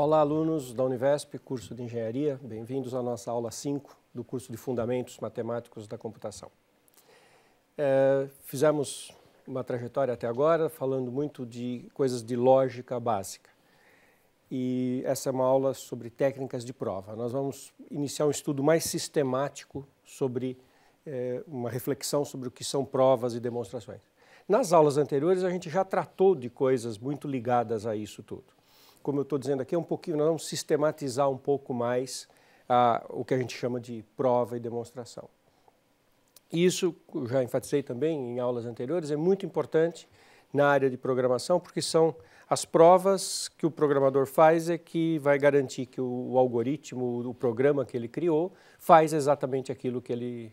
Olá, alunos da Univesp, curso de Engenharia. Bem-vindos à nossa aula 5 do curso de Fundamentos Matemáticos da Computação. É, fizemos uma trajetória até agora falando muito de coisas de lógica básica. E essa é uma aula sobre técnicas de prova. Nós vamos iniciar um estudo mais sistemático sobre é, uma reflexão sobre o que são provas e demonstrações. Nas aulas anteriores, a gente já tratou de coisas muito ligadas a isso tudo como eu estou dizendo aqui, é um pouquinho, nós vamos sistematizar um pouco mais ah, o que a gente chama de prova e demonstração. Isso, já enfatizei também em aulas anteriores, é muito importante na área de programação, porque são as provas que o programador faz é que vai garantir que o, o algoritmo, o programa que ele criou, faz exatamente aquilo que ele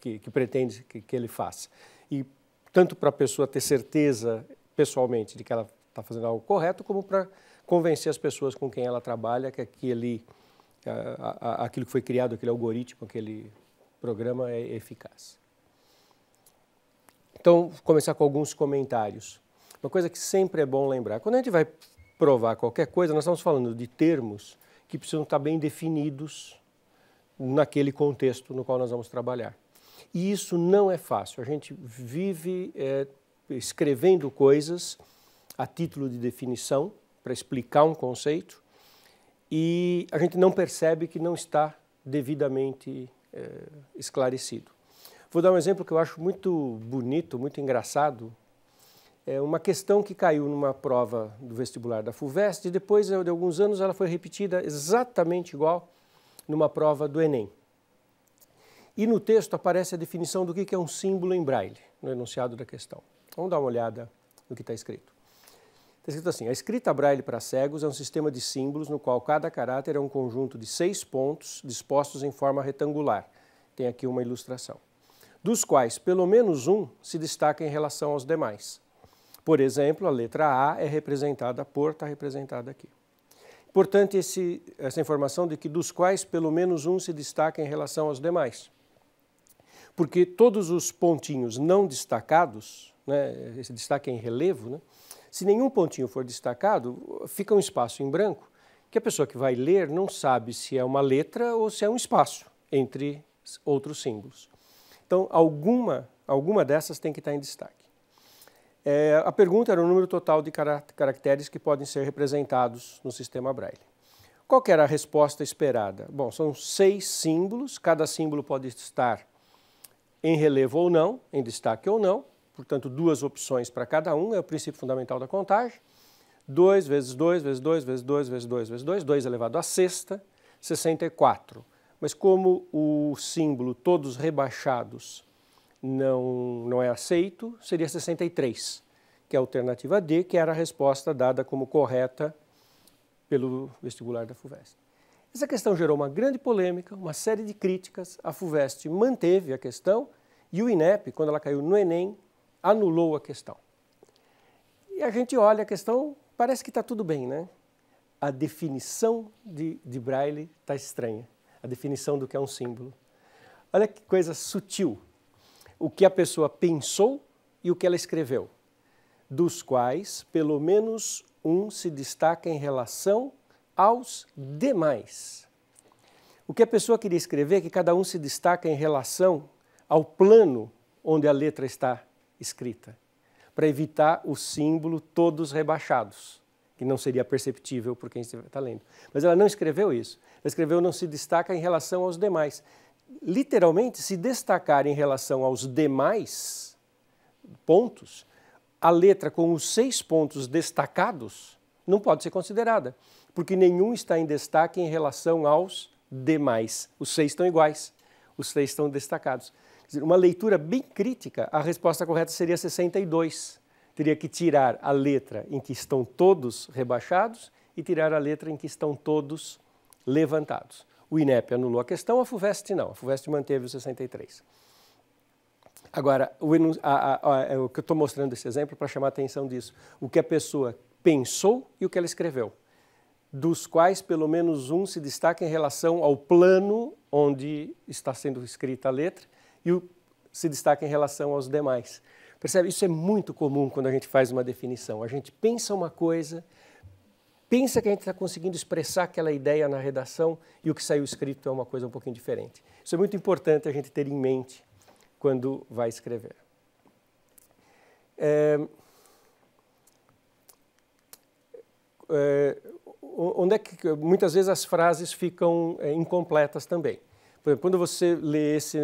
que, que pretende que, que ele faça. E tanto para a pessoa ter certeza pessoalmente de que ela está fazendo algo correto, como para convencer as pessoas com quem ela trabalha que aquele, a, a, aquilo que foi criado, aquele algoritmo, aquele programa é eficaz. Então, vou começar com alguns comentários. Uma coisa que sempre é bom lembrar: quando a gente vai provar qualquer coisa, nós estamos falando de termos que precisam estar bem definidos naquele contexto no qual nós vamos trabalhar. E isso não é fácil. A gente vive é, escrevendo coisas a título de definição para explicar um conceito e a gente não percebe que não está devidamente é, esclarecido. Vou dar um exemplo que eu acho muito bonito, muito engraçado. É uma questão que caiu numa prova do vestibular da FUVEST e depois de alguns anos ela foi repetida exatamente igual numa prova do Enem. E no texto aparece a definição do que é um símbolo em braille, no enunciado da questão. Vamos dar uma olhada no que está escrito. Está escrito assim: a escrita braille para cegos é um sistema de símbolos no qual cada caráter é um conjunto de seis pontos dispostos em forma retangular. Tem aqui uma ilustração. Dos quais pelo menos um se destaca em relação aos demais. Por exemplo, a letra A é representada por, está representada aqui. Importante esse, essa informação de que dos quais pelo menos um se destaca em relação aos demais. Porque todos os pontinhos não destacados, né, esse destaque é em relevo, né, se nenhum pontinho for destacado, fica um espaço em branco que a pessoa que vai ler não sabe se é uma letra ou se é um espaço entre outros símbolos. Então, alguma, alguma dessas tem que estar tá em destaque. É, a pergunta era o número total de caracteres que podem ser representados no sistema Braille. Qual era a resposta esperada? Bom, são seis símbolos, cada símbolo pode estar em relevo ou não, em destaque ou não, portanto, duas opções para cada um, é o princípio fundamental da contagem. 2 vezes 2 vezes 2 vezes 2 vezes 2 vezes 2, 2 elevado à sexta, 64. Mas como o símbolo todos rebaixados não, não é aceito, seria 63, que é a alternativa D, que era a resposta dada como correta pelo vestibular da FUVEST. Essa questão gerou uma grande polêmica, uma série de críticas. A FUVEST manteve a questão e o INEP, quando ela caiu no Enem, anulou a questão. E a gente olha a questão, parece que está tudo bem, né? A definição de, de Braille está estranha, a definição do que é um símbolo. Olha que coisa sutil, o que a pessoa pensou e o que ela escreveu, dos quais pelo menos um se destaca em relação aos demais. O que a pessoa queria escrever é que cada um se destaca em relação ao plano onde a letra está escrita, para evitar o símbolo todos rebaixados, que não seria perceptível por quem está tá lendo. Mas ela não escreveu isso. Ela escreveu não se destaca em relação aos demais. Literalmente, se destacar em relação aos demais pontos, a letra com os seis pontos destacados não pode ser considerada, porque nenhum está em destaque em relação aos demais. Os seis estão iguais, os seis estão destacados dizer, uma leitura bem crítica, a resposta correta seria 62. Teria que tirar a letra em que estão todos rebaixados e tirar a letra em que estão todos levantados. O INEP anulou a questão, a FUVEST não. A FUVEST manteve o 63. Agora, o, a, a, a, é o que eu estou mostrando esse exemplo para chamar a atenção disso. O que a pessoa pensou e o que ela escreveu, dos quais pelo menos um se destaca em relação ao plano onde está sendo escrita a letra e o se destaca em relação aos demais. Percebe? Isso é muito comum quando a gente faz uma definição. A gente pensa uma coisa, pensa que a gente está conseguindo expressar aquela ideia na redação e o que saiu escrito é uma coisa um pouquinho diferente. Isso é muito importante a gente ter em mente quando vai escrever. É... É... onde é que muitas vezes as frases ficam é, incompletas também. Por exemplo, quando você lê esse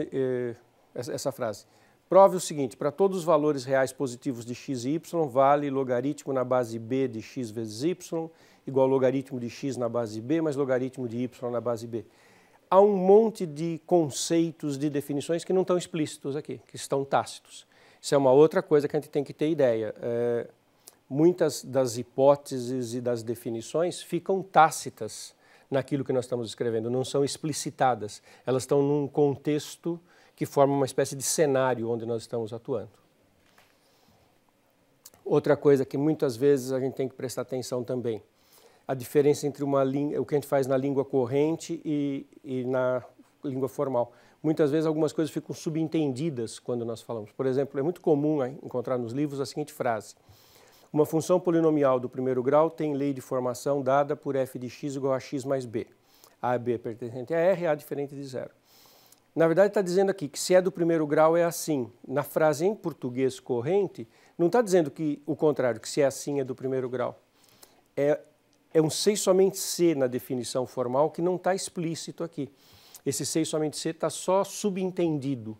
essa frase. Prove o seguinte: para todos os valores reais positivos de x e y, vale logaritmo na base b de x vezes y, igual logaritmo de x na base b, mais logaritmo de y na base b. Há um monte de conceitos, de definições que não estão explícitos aqui, que estão tácitos. Isso é uma outra coisa que a gente tem que ter ideia. É, muitas das hipóteses e das definições ficam tácitas naquilo que nós estamos escrevendo, não são explicitadas. Elas estão num contexto que forma uma espécie de cenário onde nós estamos atuando. Outra coisa que muitas vezes a gente tem que prestar atenção também, a diferença entre uma, o que a gente faz na língua corrente e, e na língua formal. Muitas vezes algumas coisas ficam subentendidas quando nós falamos. Por exemplo, é muito comum encontrar nos livros a seguinte frase: Uma função polinomial do primeiro grau tem lei de formação dada por f de x igual a x mais b. a e b pertencente a r, a diferente de zero. Na verdade, está dizendo aqui que se é do primeiro grau é assim. Na frase em português corrente, não está dizendo que o contrário, que se é assim é do primeiro grau. É, é um sei somente se na definição formal que não está explícito aqui. Esse sei somente se está só subentendido.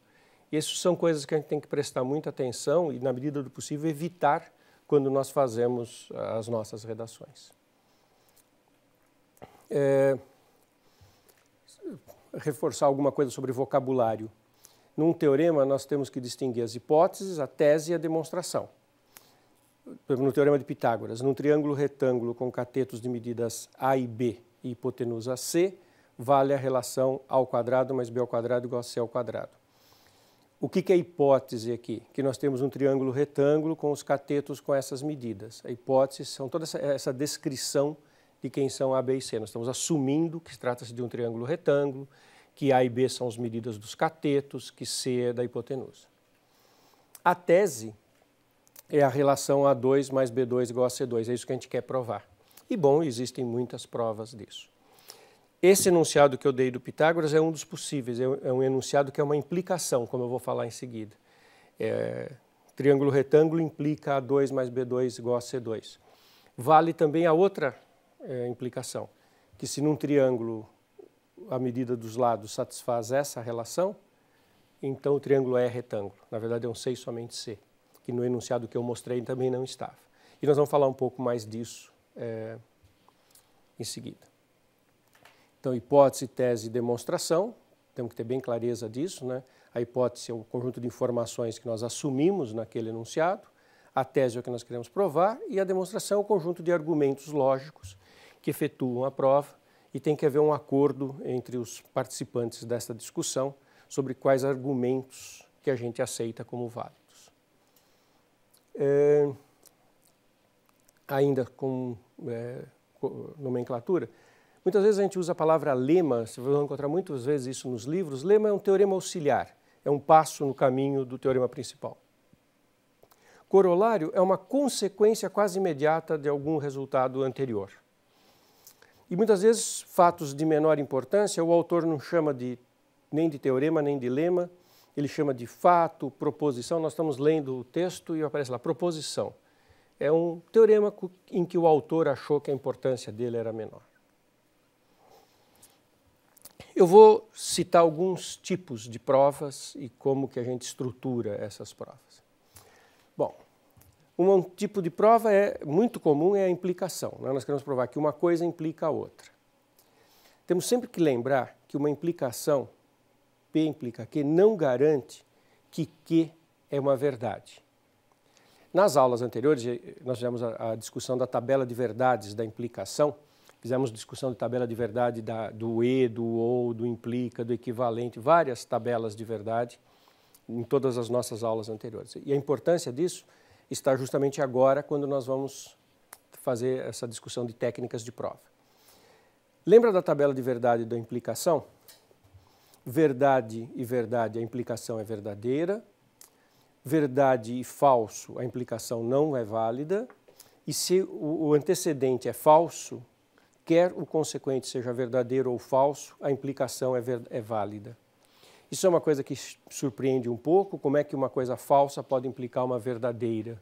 Essas são coisas que a gente tem que prestar muita atenção e, na medida do possível, evitar quando nós fazemos ah, as nossas redações. É reforçar alguma coisa sobre vocabulário. Num teorema, nós temos que distinguir as hipóteses, a tese e a demonstração. No teorema de Pitágoras, num triângulo retângulo com catetos de medidas A e B e hipotenusa C, vale a relação A ao quadrado mais B ao quadrado igual a C ao quadrado. O que, é hipótese aqui? Que nós temos um triângulo retângulo com os catetos com essas medidas. A hipótese são toda essa, essa descrição de quem são A, B e C. Nós estamos assumindo que trata-se de um triângulo retângulo, que A e B são as medidas dos catetos, que C é da hipotenusa. A tese é a relação A2 mais B2 igual a C2, é isso que a gente quer provar. E, bom, existem muitas provas disso. Esse enunciado que eu dei do Pitágoras é um dos possíveis, é um é enunciado que é uma implicação, como eu vou falar em seguida. É, triângulo retângulo implica A2 mais B2 igual a C2. Vale também a outra é, implicação? Que se num triângulo a medida dos lados satisfaz essa relação, então o triângulo é retângulo. Na verdade é um 6 somente C, que no enunciado que eu mostrei também não estava. E nós vamos falar um pouco mais disso é, em seguida. Então, hipótese, tese e demonstração, temos que ter bem clareza disso, né? A hipótese é o conjunto de informações que nós assumimos naquele enunciado, a tese é o que nós queremos provar e a demonstração é o conjunto de argumentos lógicos que efetuam a prova e tem que haver um acordo entre os participantes desta discussão sobre quais argumentos que a gente aceita como válidos. É, ainda com, é, nomenclatura, muitas vezes a gente usa a palavra lema, você vai encontrar muitas vezes isso nos livros. Lema é um teorema auxiliar, é um passo no caminho do teorema principal. Corolário é uma consequência quase imediata de algum resultado anterior. E muitas vezes, fatos de menor importância, o autor não chama de, nem de teorema, nem de lema, ele chama de fato, proposição. Nós estamos lendo o texto e aparece lá, proposição. É um teorema em que o autor achou que a importância dele era menor. Eu vou citar alguns tipos de provas e como que a gente estrutura essas provas. Um tipo de prova é muito comum é a implicação. Né? Nós queremos provar que uma coisa implica a outra. Temos sempre que lembrar que uma implicação, P implica Q, não garante que Q é uma verdade. Nas aulas anteriores, eh, nós fizemos a, a discussão da tabela de verdades da implicação, fizemos discussão de tabela de verdade da, do E, do OU, do implica, do equivalente, várias tabelas de verdade em todas as nossas aulas anteriores. E a importância disso é está justamente agora, quando nós vamos fazer essa discussão de técnicas de prova. Lembra da tabela de verdade e da implicação? Verdade e verdade, a implicação é verdadeira. Verdade e falso, a implicação não é válida. E se o antecedente é falso, quer o consequente seja verdadeiro ou falso, a implicação é, é válida. Isso é uma coisa que surpreende um pouco, como é que uma coisa falsa pode implicar uma verdadeira.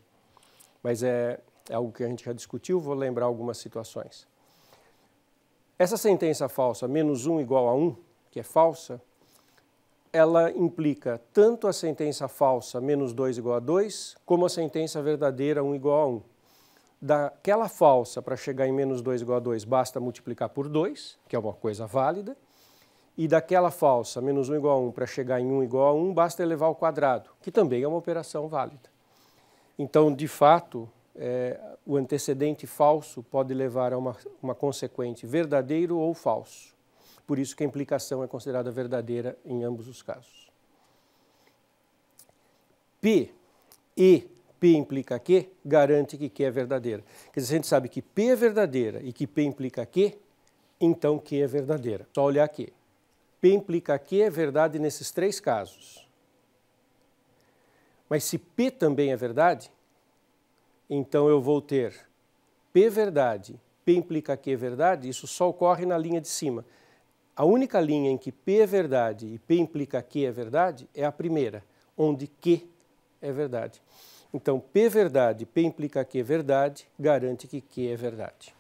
Mas é, é algo que a gente já discutiu, vou lembrar algumas situações. Essa sentença falsa, menos um igual a um, que é falsa, ela implica tanto a sentença falsa, menos 2 igual a 2, como a sentença verdadeira, 1 um igual a 1. Um. Daquela falsa, para chegar em menos 2 igual a 2, basta multiplicar por 2, que é uma coisa válida, e daquela falsa menos 1 igual a 1 para chegar em 1 igual a 1, basta elevar ao quadrado, que também é uma operação válida. Então, de fato, é, o antecedente falso pode levar a uma, uma consequente verdadeiro ou falso. Por isso que a implicação é considerada verdadeira em ambos os casos. P, E, P implica Q, garante que Q é verdadeira. Quer dizer, se a gente sabe que P é verdadeira e que P implica Q, então Q é verdadeira. Só olhar aqui. P implica que é verdade nesses três casos. Mas se P também é verdade, então eu vou ter P verdade, P implica que é verdade, isso só ocorre na linha de cima. A única linha em que P é verdade e P implica que é verdade é a primeira, onde Q é verdade. Então, P verdade, P implica que é verdade, garante que Q é verdade.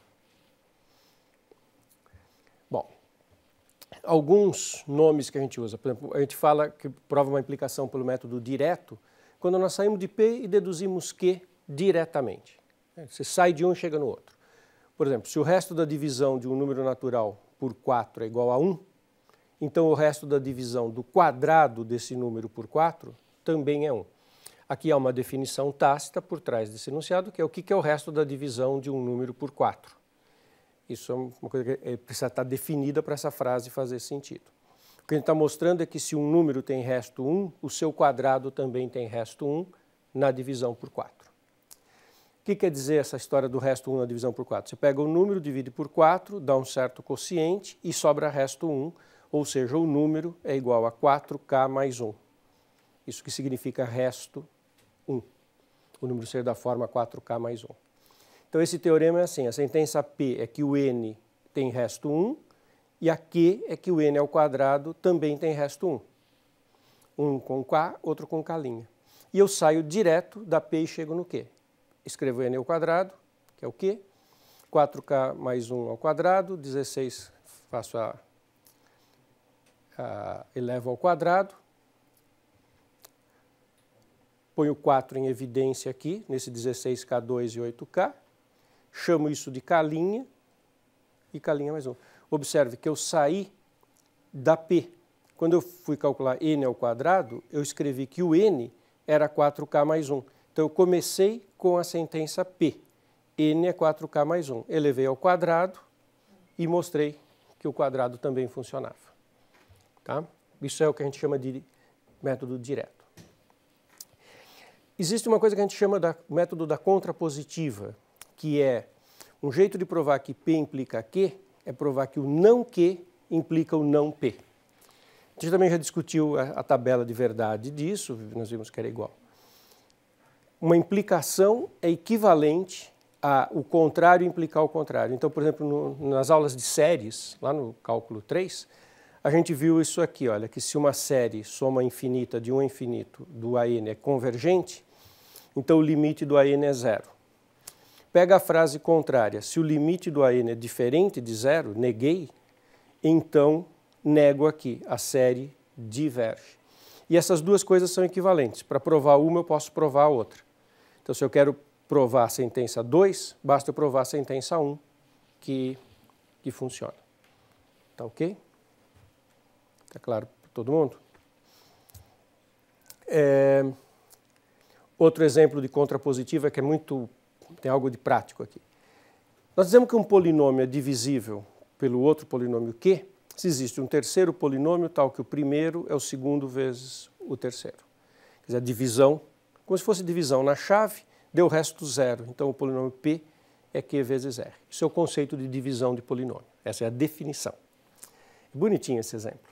alguns nomes que a gente usa. Por exemplo, a gente fala que prova uma implicação pelo método direto quando nós saímos de P e deduzimos Q diretamente. Você sai de um e chega no outro. Por exemplo, se o resto da divisão de um número natural por 4 é igual a 1, então o resto da divisão do quadrado desse número por 4 também é 1. Aqui há uma definição tácita por trás desse enunciado, que é o que é o resto da divisão de um número por 4. Isso é uma coisa que é, precisa estar definida para essa frase fazer sentido. O que a gente está mostrando é que se um número tem resto 1, o seu quadrado também tem resto 1 na divisão por 4. O que quer dizer essa história do resto 1 na divisão por 4? Você pega o número, divide por 4, dá um certo quociente e sobra resto 1, ou seja, o número é igual a 4k mais 1. Isso que significa resto 1. O número ser da forma 4k mais 1. Então esse teorema é assim, a sentença P é que o n tem resto 1 e a Q é que o n ao quadrado também tem resto 1. Um com K, outro com K'. E eu saio direto da P e chego no Q. Escrevo n ao quadrado, que é o Q, 4K mais 1 ao quadrado, 16 faço a, a elevo ao quadrado, ponho 4 em evidência aqui, nesse 16K2 e 8K, chamo isso de calinha e calinha é mais um. Observe que eu saí da P. Quando eu fui calcular n ao quadrado, eu escrevi que o n era 4k mais 1. Então eu comecei com a sentença P. n é 4k mais 1. Elevei ao quadrado e mostrei que o quadrado também funcionava. Tá? Isso é o que a gente chama de método direto. Existe uma coisa que a gente chama de método da contrapositiva, que é um jeito de provar que P implica Q, é provar que o não Q implica o não P. A gente também já discutiu a, a tabela de verdade disso, nós vimos que era igual. Uma implicação é equivalente a o contrário implicar o contrário. Então, por exemplo, no, nas aulas de séries, lá no cálculo 3, a gente viu isso aqui, olha, que se uma série soma infinita de um infinito do AN é convergente, então o limite do AN é zero. Pega a frase contrária. Se o limite do AN é diferente de zero, neguei, então nego aqui. A série diverge. E essas duas coisas são equivalentes. Para provar uma, eu posso provar a outra. Então, se eu quero provar a sentença 2, basta eu provar a sentença 1 um, que, que funciona. Tá ok? Tá claro para todo mundo? É... Outro exemplo de contrapositiva que é muito tem algo de prático aqui. Nós dizemos que um polinômio é divisível pelo outro polinômio Q se existe um terceiro polinômio tal que o primeiro é o segundo vezes o terceiro. Quer dizer, a divisão, como se fosse divisão na chave, deu o resto zero. Então o polinômio P é Q vezes R. Isso é o conceito de divisão de polinômio. Essa é a definição. É bonitinho esse exemplo.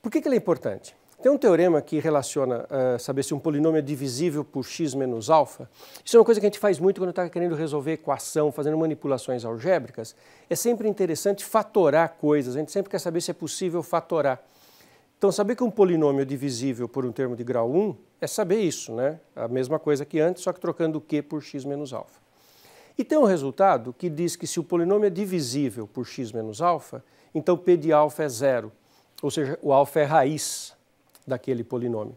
Por que, que ele é importante? Tem um teorema que relaciona uh, saber se um polinômio é divisível por x menos alfa. Isso é uma coisa que a gente faz muito quando está querendo resolver equação, fazendo manipulações algébricas. É sempre interessante fatorar coisas, a gente sempre quer saber se é possível fatorar. Então, saber que um polinômio é divisível por um termo de grau 1 é saber isso, né? A mesma coisa que antes, só que trocando o q por x menos alfa. E tem um resultado que diz que se o polinômio é divisível por x menos alfa, então p de alfa é zero, ou seja, o alfa é raiz daquele polinômio.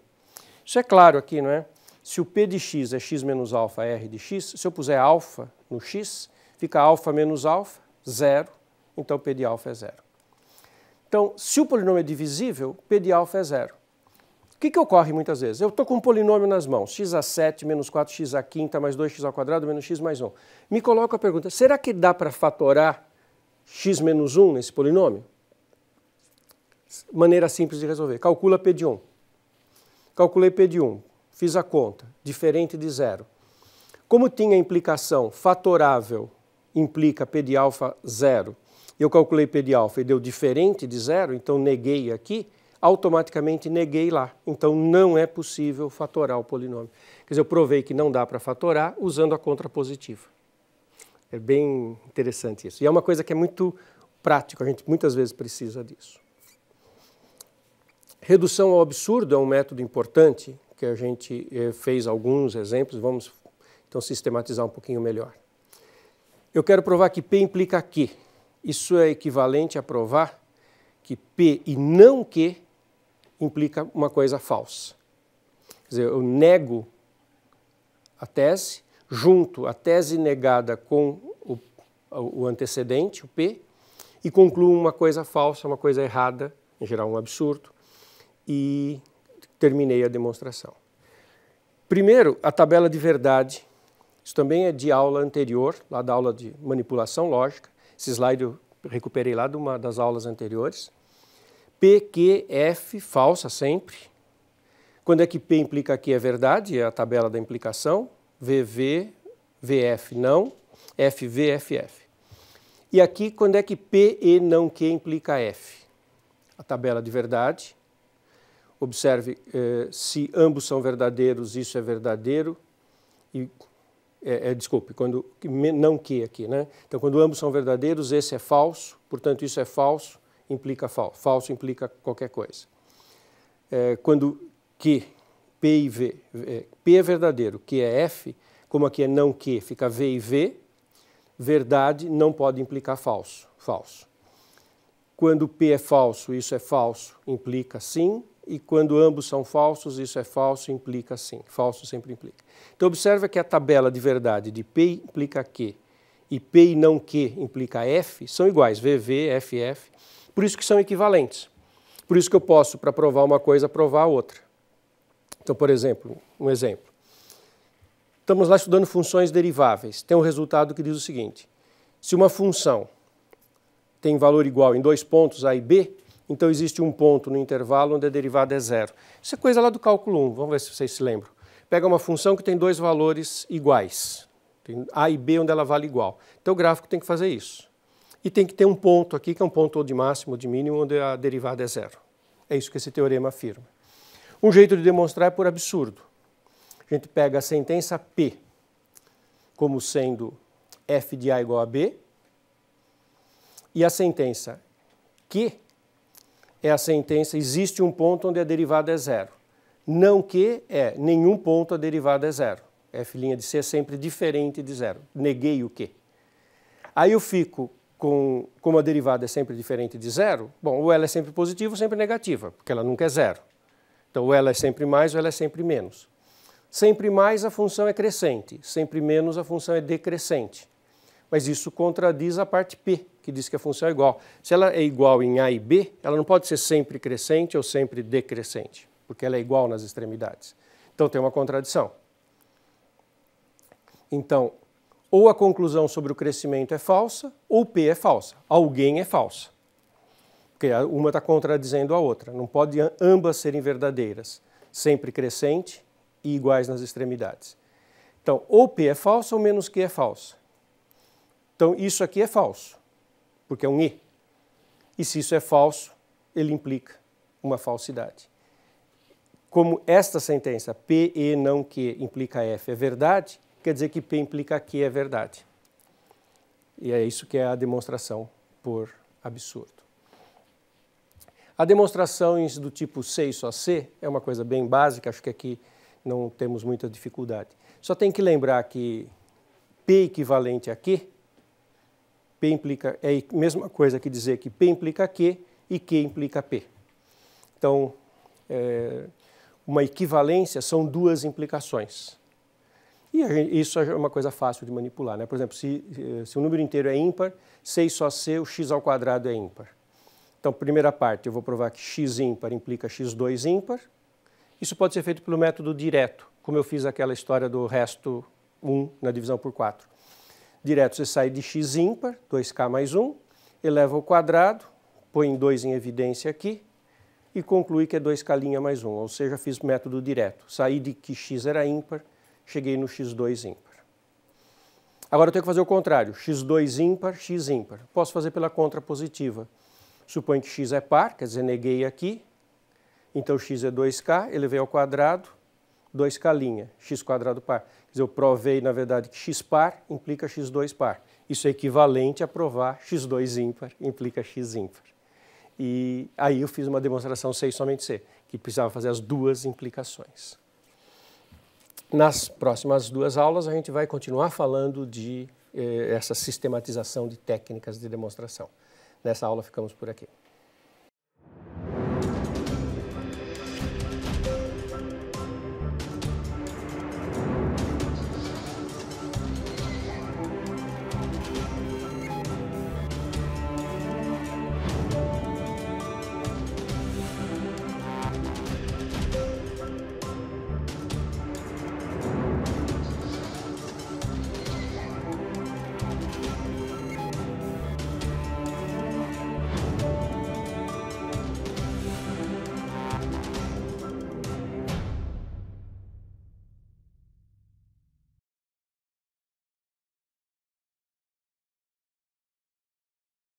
Isso é claro aqui, não é? Se o p de x é x menos alfa r de x, se eu puser alfa no x, fica alfa menos alfa, zero, então p de alfa é zero. Então, se o polinômio é divisível, p de alfa é zero. O que, que ocorre muitas vezes? Eu estou com um polinômio nas mãos, x a 7 menos 4x a quinta mais 2x ao quadrado menos x mais 1. Me coloco a pergunta, será que dá para fatorar x menos 1 nesse polinômio? maneira simples de resolver. Calcula P de 1. Calculei P de 1, fiz a conta, diferente de zero. Como tinha implicação fatorável, implica P de alfa zero, eu calculei P de alfa e deu diferente de zero, então neguei aqui, automaticamente neguei lá. Então não é possível fatorar o polinômio. Quer dizer, eu provei que não dá para fatorar usando a contrapositiva. É bem interessante isso. E é uma coisa que é muito prático, a gente muitas vezes precisa disso. Redução ao absurdo é um método importante que a gente eh, fez alguns exemplos, vamos então sistematizar um pouquinho melhor. Eu quero provar que P implica Q. Isso é equivalente a provar que P e não Q implica uma coisa falsa. Quer dizer, eu nego a tese, junto a tese negada com o, o antecedente, o P, e concluo uma coisa falsa, uma coisa errada, em geral um absurdo, e terminei a demonstração. Primeiro, a tabela de verdade. Isso também é de aula anterior, lá da aula de manipulação lógica. Esse slide eu recuperei lá de uma das aulas anteriores. P, Q, F, falsa sempre. Quando é que P implica que é verdade, é a tabela da implicação. VV, VF não, FV, FF. E aqui, quando é que P, E não Q implica F? A tabela de verdade observe eh, se ambos são verdadeiros, isso é verdadeiro. E, é, é, desculpe, quando, não que aqui, né? Então, quando ambos são verdadeiros, esse é falso, portanto, isso é falso, implica falso. Falso implica qualquer coisa. É, quando que, P e V, é, P é verdadeiro, que é F, como aqui é não que, fica V e V, verdade não pode implicar falso, falso. Quando P é falso, isso é falso, implica sim, e quando ambos são falsos, isso é falso, implica sim. Falso sempre implica. Então, observa que a tabela de verdade de P implica Q e P e não Q implica F são iguais, VV, FF, por isso que são equivalentes. Por isso que eu posso, para provar uma coisa, provar a outra. Então, por exemplo, um exemplo. Estamos lá estudando funções deriváveis. Tem um resultado que diz o seguinte: se uma função tem valor igual em dois pontos, A e B, então existe um ponto no intervalo onde a derivada é zero. Isso é coisa lá do cálculo 1, vamos ver se vocês se lembram. Pega uma função que tem dois valores iguais, tem A e B onde ela vale igual. Então o gráfico tem que fazer isso. E tem que ter um ponto aqui, que é um ponto de máximo ou de mínimo, onde a derivada é zero. É isso que esse teorema afirma. Um jeito de demonstrar é por absurdo. A gente pega a sentença P como sendo f de A igual a B e a sentença Q é a sentença, existe um ponto onde a derivada é zero. Não que é nenhum ponto a derivada é zero. F' de C é sempre diferente de zero. Neguei o que. Aí eu fico com, como a derivada é sempre diferente de zero, bom, ou ela é sempre positiva ou sempre negativa, porque ela nunca é zero. Então, ou ela é sempre mais ou ela é sempre menos. Sempre mais a função é crescente, sempre menos a função é decrescente. Mas isso contradiz a parte P, que diz que a função é igual. Se ela é igual em A e B, ela não pode ser sempre crescente ou sempre decrescente, porque ela é igual nas extremidades. Então tem uma contradição. Então, ou a conclusão sobre o crescimento é falsa, ou P é falsa. Alguém é falsa. Porque uma está contradizendo a outra. Não pode ambas serem verdadeiras, sempre crescente e iguais nas extremidades. Então, ou P é falsa ou menos Q é falsa. Então, isso aqui é falso porque é um I. E se isso é falso, ele implica uma falsidade. Como esta sentença, P, E, não Q, implica F, é verdade, quer dizer que P implica Q é verdade. E é isso que é a demonstração por absurdo. A demonstrações do tipo C e só C é uma coisa bem básica, acho que aqui não temos muita dificuldade. Só tem que lembrar que P equivalente a Q P implica, é a mesma coisa que dizer que P implica Q e Q implica P. Então, é, uma equivalência são duas implicações. E isso é uma coisa fácil de manipular. Né? Por exemplo, se, eh, se o número inteiro é ímpar, 6 só C, o x ao quadrado é ímpar. Então, primeira parte, eu vou provar que x ímpar implica x2 ímpar. Isso pode ser feito pelo método direto, como eu fiz aquela história do resto 1 na divisão por 4 direto você sai de x ímpar, 2k mais 1, eleva ao quadrado, põe 2 em evidência aqui e conclui que é 2k' mais 1, ou seja, fiz método direto. Saí de que x era ímpar, cheguei no x2 ímpar. Agora eu tenho que fazer o contrário, x2 ímpar, x ímpar. Posso fazer pela contrapositiva. Suponho que x é par, quer dizer, neguei aqui, então x é 2k, elevei ao quadrado, 2k', x quadrado par dizer, eu provei, na verdade, que x par implica x2 par. Isso é equivalente a provar x2 ímpar implica x ímpar. E aí eu fiz uma demonstração C somente C, que precisava fazer as duas implicações. Nas próximas duas aulas, a gente vai continuar falando de eh, essa sistematização de técnicas de demonstração. Nessa aula, ficamos por aqui.